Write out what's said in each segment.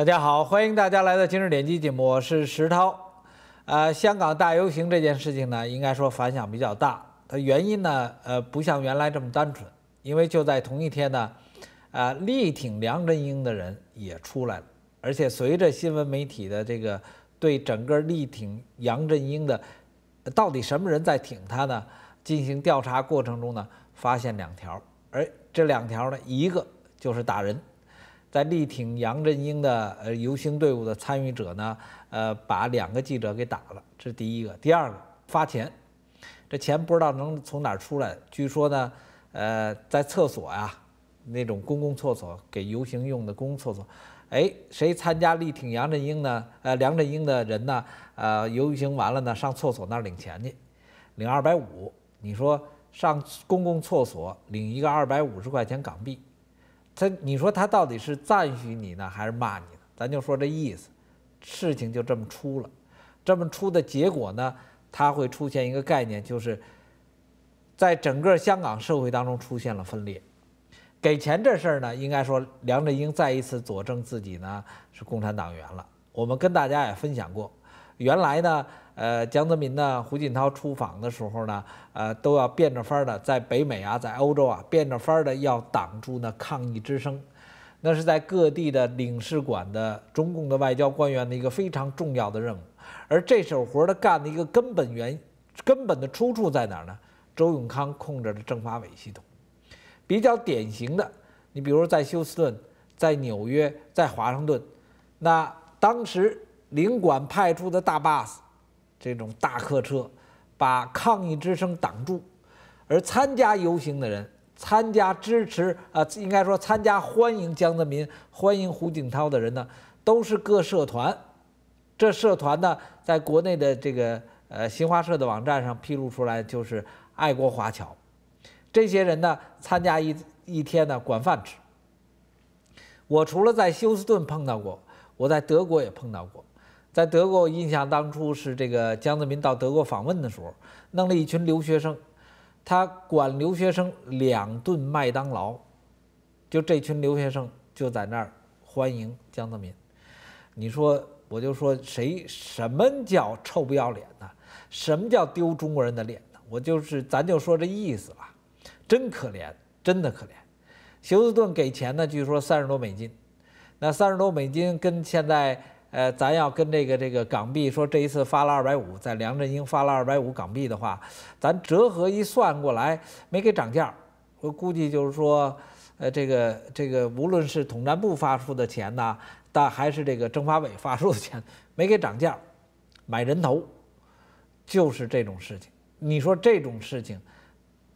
大家好，欢迎大家来到今日点击节目，我是石涛。呃，香港大游行这件事情呢，应该说反响比较大，它原因呢，呃，不像原来这么单纯，因为就在同一天呢，啊，力挺梁振英的人也出来了，而且随着新闻媒体的这个对整个力挺杨振英的到底什么人在挺他呢进行调查过程中呢，发现两条，而这两条呢，一个就是打人。在力挺杨振英的呃游行队伍的参与者呢，呃，把两个记者给打了，这是第一个。第二个发钱，这钱不知道能从哪儿出来。据说呢，呃，在厕所呀，那种公共厕所给游行用的公共厕所，哎，谁参加力挺杨振英呢？呃，梁振英的人呢，呃，游行完了呢，上厕所那儿领钱去，领二百五。你说上公共厕所领一个二百五十块钱港币。他，你说他到底是赞许你呢，还是骂你呢？咱就说这意思，事情就这么出了，这么出的结果呢，他会出现一个概念，就是在整个香港社会当中出现了分裂。给钱这事儿呢，应该说梁振英再一次佐证自己呢是共产党员了。我们跟大家也分享过。原来呢，呃，江泽民呢、胡锦涛出访的时候呢，呃，都要变着法儿的在北美啊、在欧洲啊，变着法儿的要挡住呢抗议之声，那是在各地的领事馆的中共的外交官员的一个非常重要的任务。而这手活儿的干的一个根本原、根本的出处在哪儿呢？周永康控制的政法委系统，比较典型的，你比如在休斯顿、在纽约、在华盛顿，那当时。领馆派出的大 bus，这种大客车，把抗议之声挡住，而参加游行的人，参加支持啊，应该说参加欢迎江泽民、欢迎胡锦涛的人呢，都是各社团。这社团呢，在国内的这个呃新华社的网站上披露出来，就是爱国华侨。这些人呢，参加一一天呢，管饭吃。我除了在休斯顿碰到过，我在德国也碰到过。在德国，我印象当初是这个江泽民到德国访问的时候，弄了一群留学生，他管留学生两顿麦当劳，就这群留学生就在那儿欢迎江泽民。你说我就说谁什么叫臭不要脸呢？什么叫丢中国人的脸呢？我就是咱就说这意思吧，真可怜，真的可怜。休斯顿给钱呢，据说三十多美金，那三十多美金跟现在。呃，咱要跟这个这个港币说，这一次发了二百五，在梁振英发了二百五港币的话，咱折合一算过来，没给涨价。我估计就是说，呃，这个这个，无论是统战部发出的钱呐，但还是这个政法委发出的钱，没给涨价。买人头就是这种事情。你说这种事情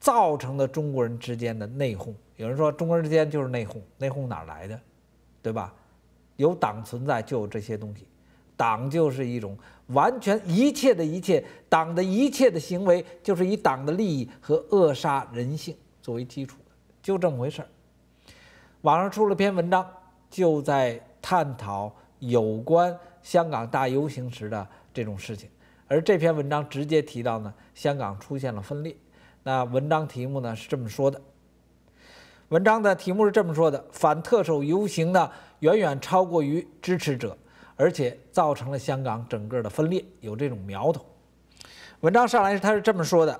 造成的中国人之间的内讧，有人说中国人之间就是内讧，内讧哪来的，对吧？有党存在就有这些东西，党就是一种完全一切的一切，党的一切的行为就是以党的利益和扼杀人性作为基础的，就这么回事儿。网上出了篇文章，就在探讨有关香港大游行时的这种事情，而这篇文章直接提到呢，香港出现了分裂。那文章题目呢是这么说的。文章的题目是这么说的：反特首游行呢，远远超过于支持者，而且造成了香港整个的分裂，有这种苗头。文章上来他是这么说的，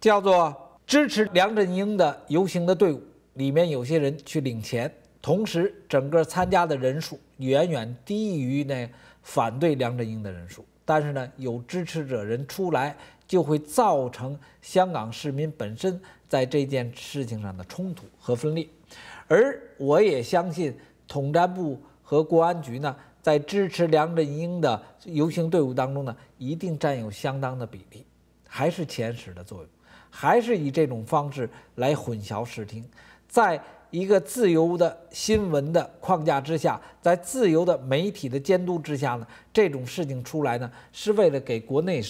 叫做支持梁振英的游行的队伍里面有些人去领钱，同时整个参加的人数远远低于那反对梁振英的人数，但是呢，有支持者人出来。就会造成香港市民本身在这件事情上的冲突和分裂，而我也相信统战部和国安局呢，在支持梁振英的游行队伍当中呢，一定占有相当的比例，还是前史的作用，还是以这种方式来混淆视听，在一个自由的新闻的框架之下，在自由的媒体的监督之下呢，这种事情出来呢，是为了给国内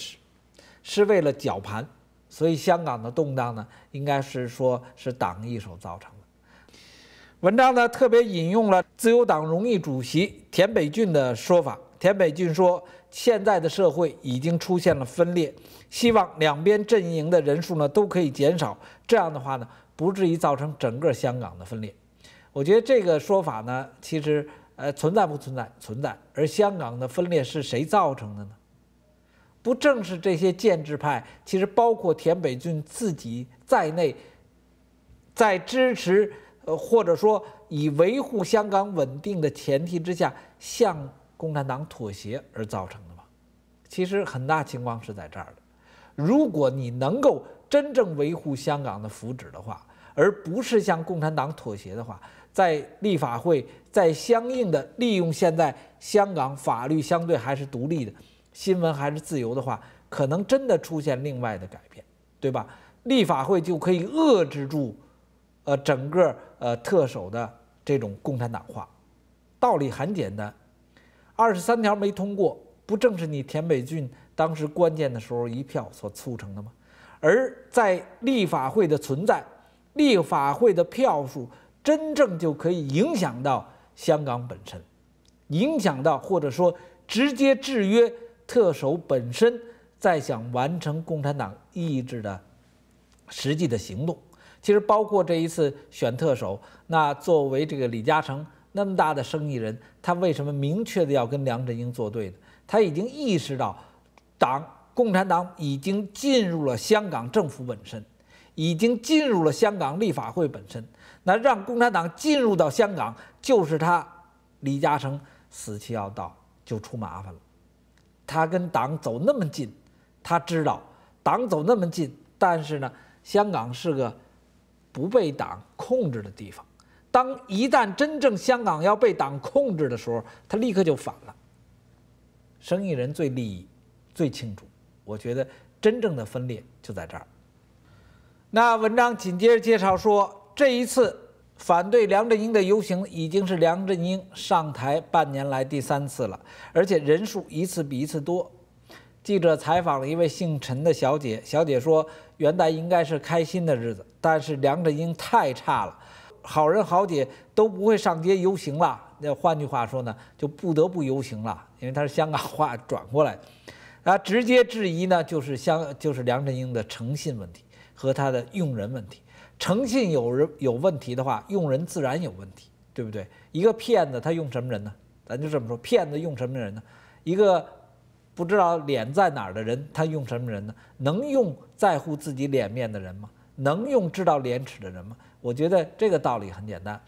是为了绞盘，所以香港的动荡呢，应该是说是党一手造成的。文章呢特别引用了自由党荣誉主席田北俊的说法。田北俊说，现在的社会已经出现了分裂，希望两边阵营的人数呢都可以减少，这样的话呢，不至于造成整个香港的分裂。我觉得这个说法呢，其实呃存在不存在，存在。而香港的分裂是谁造成的呢？不正是这些建制派，其实包括田北俊自己在内，在支持，呃或者说以维护香港稳定的前提之下，向共产党妥协而造成的吗？其实很大情况是在这儿的。如果你能够真正维护香港的福祉的话，而不是向共产党妥协的话，在立法会，在相应的利用现在香港法律相对还是独立的。新闻还是自由的话，可能真的出现另外的改变，对吧？立法会就可以遏制住，呃，整个呃特首的这种共产党化。道理很简单，二十三条没通过，不正是你田北俊当时关键的时候一票所促成的吗？而在立法会的存在，立法会的票数真正就可以影响到香港本身，影响到或者说直接制约。特首本身在想完成共产党意志的实际的行动，其实包括这一次选特首。那作为这个李嘉诚那么大的生意人，他为什么明确的要跟梁振英作对呢？他已经意识到，党共产党已经进入了香港政府本身，已经进入了香港立法会本身。那让共产党进入到香港，就是他李嘉诚死期要到，就出麻烦了。他跟党走那么近，他知道党走那么近，但是呢，香港是个不被党控制的地方。当一旦真正香港要被党控制的时候，他立刻就反了。生意人最利益最清楚，我觉得真正的分裂就在这儿。那文章紧接着介绍说，这一次。反对梁振英的游行已经是梁振英上台半年来第三次了，而且人数一次比一次多。记者采访了一位姓陈的小姐，小姐说：“元旦应该是开心的日子，但是梁振英太差了，好人好姐都不会上街游行了。那换句话说呢，就不得不游行了，因为他是香港话转过来的。”啊，直接质疑呢，就是香，就是梁振英的诚信问题和他的用人问题。诚信有人有问题的话，用人自然有问题，对不对？一个骗子他用什么人呢？咱就这么说，骗子用什么人呢？一个不知道脸在哪儿的人，他用什么人呢？能用在乎自己脸面的人吗？能用知道廉耻的人吗？我觉得这个道理很简单。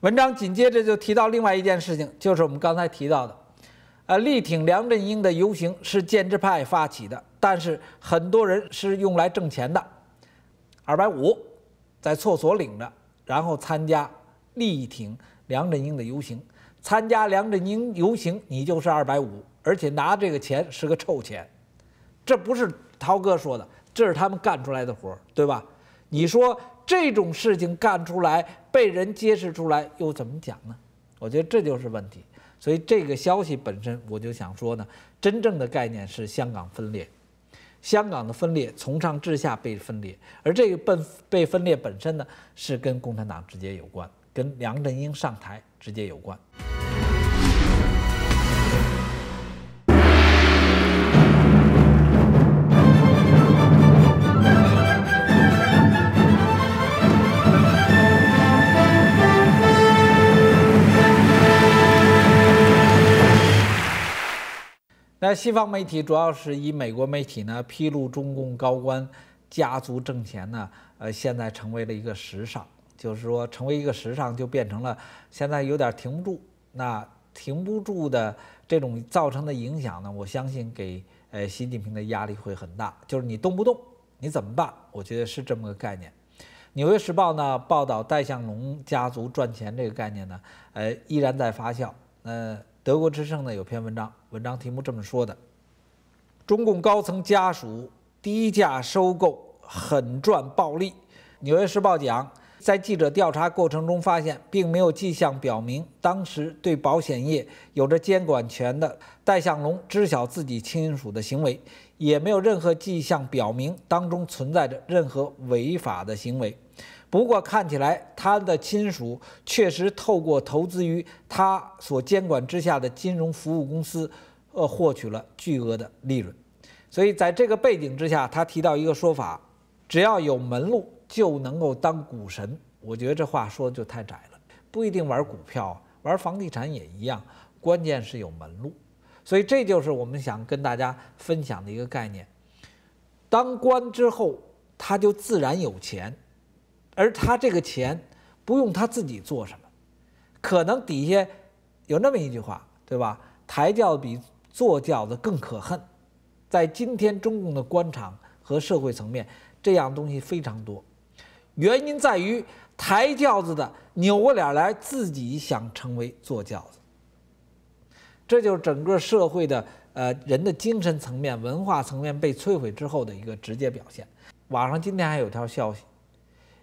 文章紧接着就提到另外一件事情，就是我们刚才提到的，呃，力挺梁振英的游行是建制派发起的，但是很多人是用来挣钱的，二百五。在厕所领着，然后参加力挺梁振英的游行，参加梁振英游行，你就是二百五，而且拿这个钱是个臭钱，这不是涛哥说的，这是他们干出来的活，对吧？你说这种事情干出来，被人揭示出来又怎么讲呢？我觉得这就是问题。所以这个消息本身，我就想说呢，真正的概念是香港分裂。香港的分裂从上至下被分裂，而这个被被分裂本身呢，是跟共产党直接有关，跟梁振英上台直接有关。那西方媒体主要是以美国媒体呢披露中共高官家族挣钱呢，呃，现在成为了一个时尚，就是说成为一个时尚，就变成了现在有点停不住。那停不住的这种造成的影响呢，我相信给呃习近平的压力会很大，就是你动不动你怎么办？我觉得是这么个概念。《纽约时报》呢报道戴相龙家族赚钱这个概念呢，呃，依然在发酵。那《德国之声》呢有篇文章。文章题目这么说的：中共高层家属低价收购，狠赚暴利。《纽约时报》讲，在记者调查过程中发现，并没有迹象表明当时对保险业有着监管权的戴相龙知晓自己亲属的行为，也没有任何迹象表明当中存在着任何违法的行为。不过看起来，他的亲属确实透过投资于他所监管之下的金融服务公司，呃，获取了巨额的利润。所以在这个背景之下，他提到一个说法：，只要有门路就能够当股神。我觉得这话说的就太窄了，不一定玩股票，玩房地产也一样。关键是有门路。所以这就是我们想跟大家分享的一个概念：，当官之后他就自然有钱。而他这个钱不用他自己做什么，可能底下有那么一句话，对吧？抬轿比坐轿子更可恨。在今天中共的官场和社会层面，这样东西非常多。原因在于抬轿子的扭过脸来，自己想成为坐轿子。这就是整个社会的呃人的精神层面、文化层面被摧毁之后的一个直接表现。网上今天还有条消息。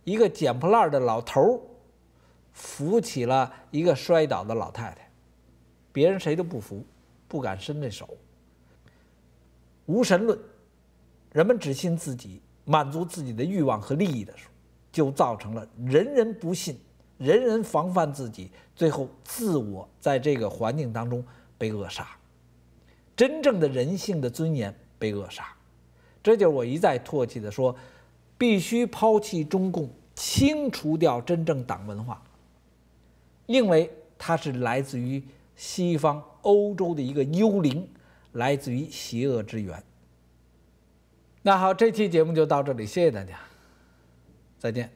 一个捡破烂的老头扶起了一个摔倒的老太太，别人谁都不扶，不敢伸这手。无神论，人们只信自己，满足自己的欲望和利益的时候，就造成了人人不信，人人防范自己，最后自我在这个环境当中被扼杀，真正的人性的尊严被扼杀。这就是我一再唾弃的说，必须抛弃中共。清除掉真正党文化，因为它是来自于西方欧洲的一个幽灵，来自于邪恶之源。那好，这期节目就到这里，谢谢大家，再见。